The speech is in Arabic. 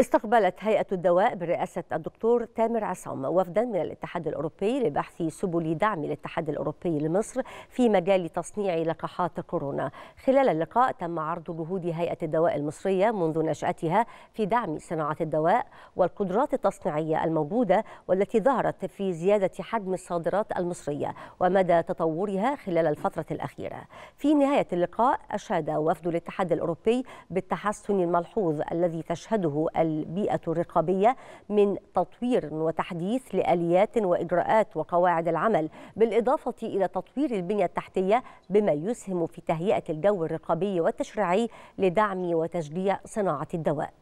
استقبلت هيئة الدواء برئاسة الدكتور تامر عصام وفدا من الاتحاد الأوروبي لبحث سبل دعم الاتحاد الأوروبي لمصر في مجال تصنيع لقاحات كورونا خلال اللقاء تم عرض جهود هيئة الدواء المصرية منذ نشأتها في دعم صناعة الدواء والقدرات التصنيعية الموجودة والتي ظهرت في زيادة حجم الصادرات المصرية ومدى تطورها خلال الفترة الأخيرة في نهاية اللقاء أشاد وفد الاتحاد الأوروبي بالتحسن الملحوظ الذي تشهده البيئة الرقابية من تطوير وتحديث لآليات وإجراءات وقواعد العمل بالإضافة إلى تطوير البنية التحتية بما يسهم في تهيئة الجو الرقابي والتشريعي لدعم وتشجيع صناعة الدواء